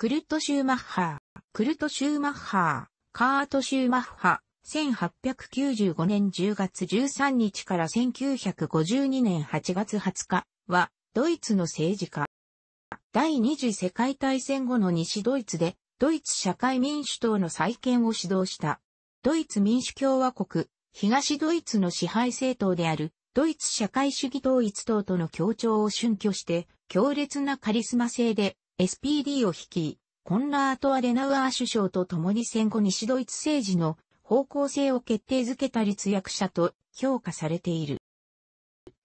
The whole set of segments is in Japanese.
クルット・シューマッハー、クルト・シューマッハー、カート・シューマッハ、ー、1895年10月13日から1952年8月20日は、ドイツの政治家。第二次世界大戦後の西ドイツで、ドイツ社会民主党の再建を指導した。ドイツ民主共和国、東ドイツの支配政党である、ドイツ社会主義統一党との協調を春挙して、強烈なカリスマ性で、SPD を率い、コンラート・アデナウアー首相と共に戦後西ドイツ政治の方向性を決定づけた立役者と評価されている。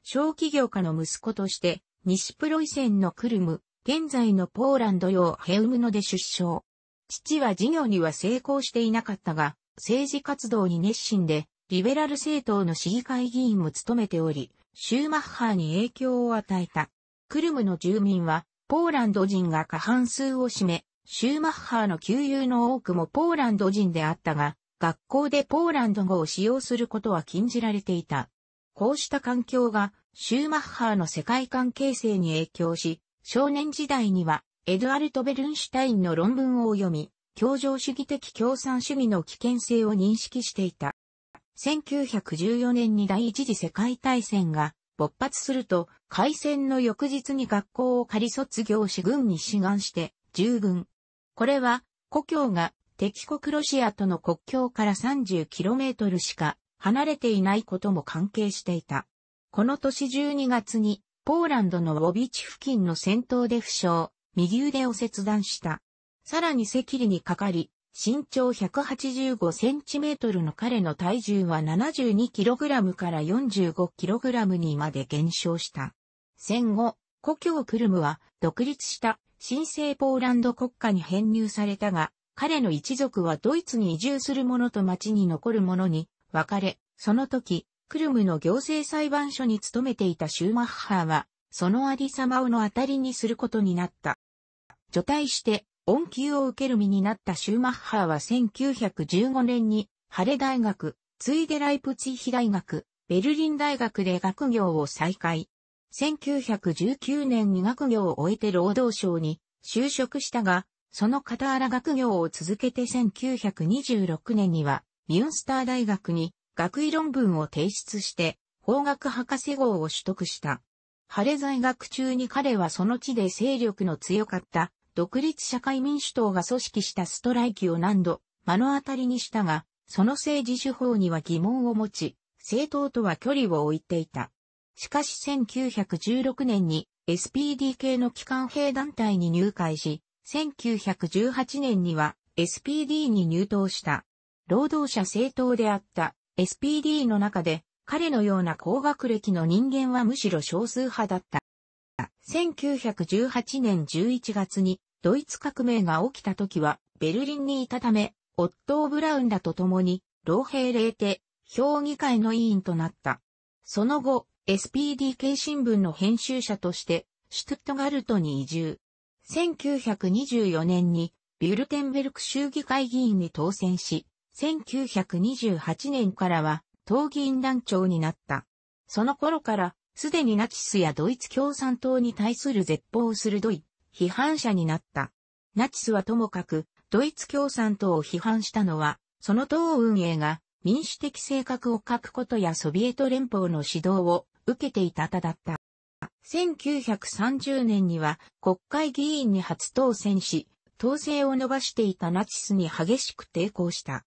小企業家の息子として、西プロイセンのクルム、現在のポーランド用ヘウムノで出生。父は事業には成功していなかったが、政治活動に熱心で、リベラル政党の市議会議員も務めており、シューマッハーに影響を与えた。クルムの住民は、ポーランド人が過半数を占め、シューマッハーの旧友の多くもポーランド人であったが、学校でポーランド語を使用することは禁じられていた。こうした環境が、シューマッハーの世界観形成に影響し、少年時代には、エドアルト・ベルンシュタインの論文を読み、協情主義的共産主義の危険性を認識していた。1914年に第一次世界大戦が勃発すると、開戦の翌日に学校を仮卒業し軍に志願して、従軍。これは、故郷が敵国ロシアとの国境から 30km しか離れていないことも関係していた。この年12月に、ポーランドのウォビチ付近の戦闘で負傷、右腕を切断した。さらに赤痢にかかり、身長185センチメートルの彼の体重は72キログラムから45キログラムにまで減少した。戦後、故郷クルムは独立した新生ポーランド国家に編入されたが、彼の一族はドイツに移住する者と町に残る者に分かれ、その時、クルムの行政裁判所に勤めていたシューマッハーは、そのありさまをの当たりにすることになった。除隊して、恩給を受ける身になったシューマッハーは1915年に、ハレ大学、ついでライプツィヒ大学、ベルリン大学で学業を再開。1919年に学業を終えて労働省に就職したが、その傍ら学業を続けて1926年には、ミュンスター大学に学位論文を提出して、法学博士号を取得した。ハレ在学中に彼はその地で勢力の強かった独立社会民主党が組織したストライキを何度、目の当たりにしたが、その政治手法には疑問を持ち、政党とは距離を置いていた。しかし1916年に SPD 系の機関兵団体に入会し、1918年には SPD に入党した。労働者政党であった SPD の中で彼のような高学歴の人間はむしろ少数派だった。1918年11月にドイツ革命が起きた時は、ベルリンにいたため、オットー・ブラウンらと共に、老兵令帝、評議会の委員となった。その後、SPDK 新聞の編集者として、シュトゥットガルトに移住。1924年に、ビュルテンベルク州議会議員に当選し、1928年からは、党議員団長になった。その頃から、すでにナチスやドイツ共産党に対する絶望するドイ批判者になった。ナチスはともかく、ドイツ共産党を批判したのは、その党運営が民主的性格を欠くことやソビエト連邦の指導を受けていたただった。1930年には国会議員に初当選し、統制を伸ばしていたナチスに激しく抵抗した。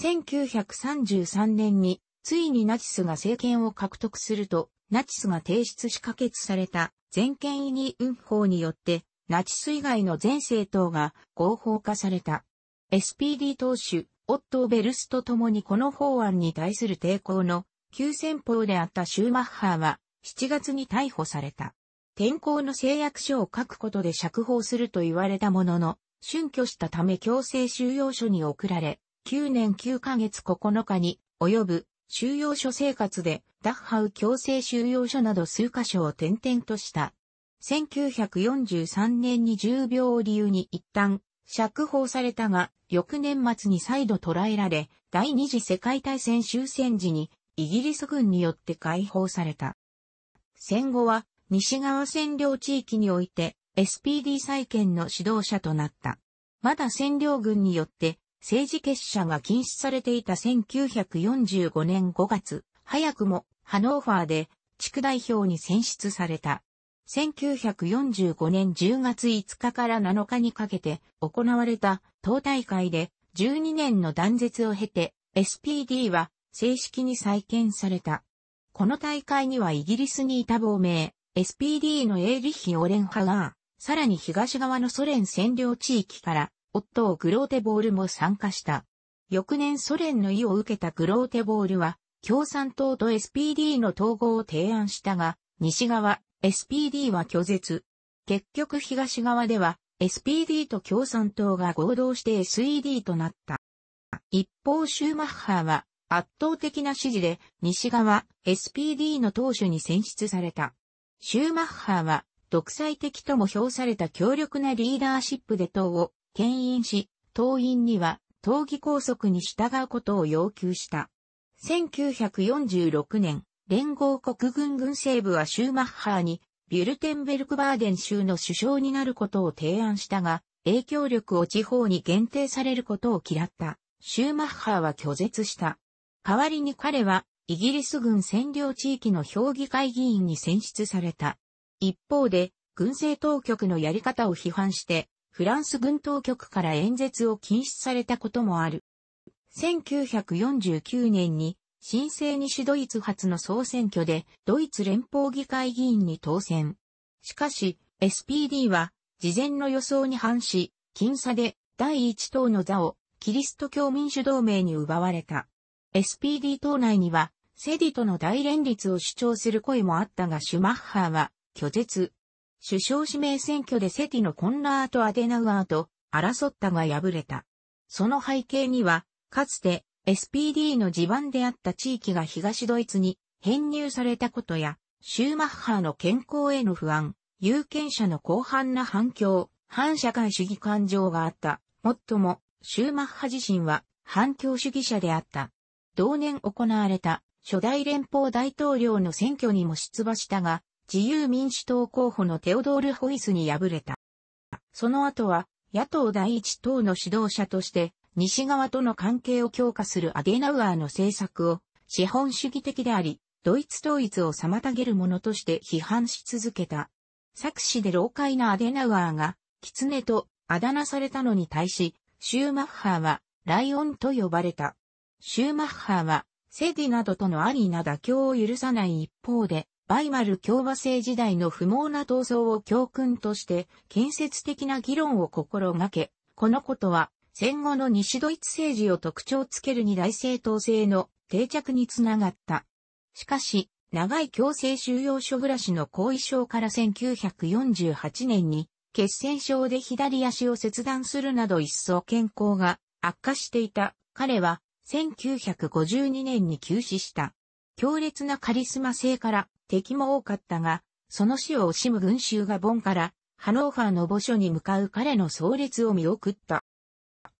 1933年についにナチスが政権を獲得すると、ナチスが提出し可決された全権委任運法によってナチス以外の全政党が合法化された。SPD 党首、オットー・ベルスと共にこの法案に対する抵抗の急先鋒であったシューマッハーは7月に逮捕された。天候の誓約書を書くことで釈放すると言われたものの、春挙したため強制収容所に送られ、9年9ヶ月9日に及ぶ収容所生活でダッハウ強制収容所など数箇所を転々とした1943年に重病を理由に一旦釈放されたが、翌年末に再度捕らえられ、第二次世界大戦終戦時にイギリス軍によって解放された。戦後は西側占領地域において SPD 再建の指導者となった。まだ占領軍によって政治結社が禁止されていた1945年5月、早くもハノーファーで地区代表に選出された。1945年10月5日から7日にかけて行われた党大会で12年の断絶を経て SPD は正式に再建された。この大会にはイギリスにいた亡命 SPD のエーリヒ・オレンハガー、さらに東側のソ連占領地域から夫をグローテボールも参加した。翌年ソ連の意を受けたグローテボールは共産党と SPD の統合を提案したが、西側、SPD は拒絶。結局東側では SPD と共産党が合同して SED となった。一方シューマッハーは圧倒的な支持で西側 SPD の党首に選出された。シューマッハーは独裁的とも評された強力なリーダーシップで党を牽引し、党員には党議拘束に従うことを要求した。1946年、連合国軍軍政部はシューマッハーに、ビュルテンベルクバーデン州の首相になることを提案したが、影響力を地方に限定されることを嫌った。シューマッハーは拒絶した。代わりに彼は、イギリス軍占領地域の評議会議員に選出された。一方で、軍政当局のやり方を批判して、フランス軍当局から演説を禁止されたこともある。1949年に新生西ドイツ初の総選挙で、ドイツ連邦議会議員に当選。しかし、SPD は、事前の予想に反し、僅差で第一党の座をキリスト教民主同盟に奪われた。SPD 党内には、セディとの大連立を主張する声もあったがシュマッハーは拒絶。首相指名選挙でセディのコンラート・アデナウアーと争ったが敗れた。その背景には、かつて SPD の地盤であった地域が東ドイツに編入されたことや、シューマッハーの健康への不安、有権者の広範な反響、反社会主義感情があった。もっとも、シューマッハ自身は反共主義者であった。同年行われた初代連邦大統領の選挙にも出馬したが、自由民主党候補のテオドール・ホイスに敗れた。その後は、野党第一党の指導者として、西側との関係を強化するアデナウアーの政策を資本主義的であり、ドイツ統一を妨げるものとして批判し続けた。作詞で老快なアデナウアーが、狐とあだ名されたのに対し、シューマッハーは、ライオンと呼ばれた。シューマッハーは、セディなどとのアリーな妥協を許さない一方で、バイマル共和制時代の不毛な闘争を教訓として、建設的な議論を心がけ、このことは戦後の西ドイツ政治を特徴つける二大政党制の定着につながった。しかし、長い強制収容所暮らしの後遺症から1948年に、血栓症で左足を切断するなど一層健康が悪化していた彼は1952年に急死した。強烈なカリスマ性から敵も多かったが、その死を惜しむ群衆がボンからハノーファーの墓所に向かう彼の葬列を見送った。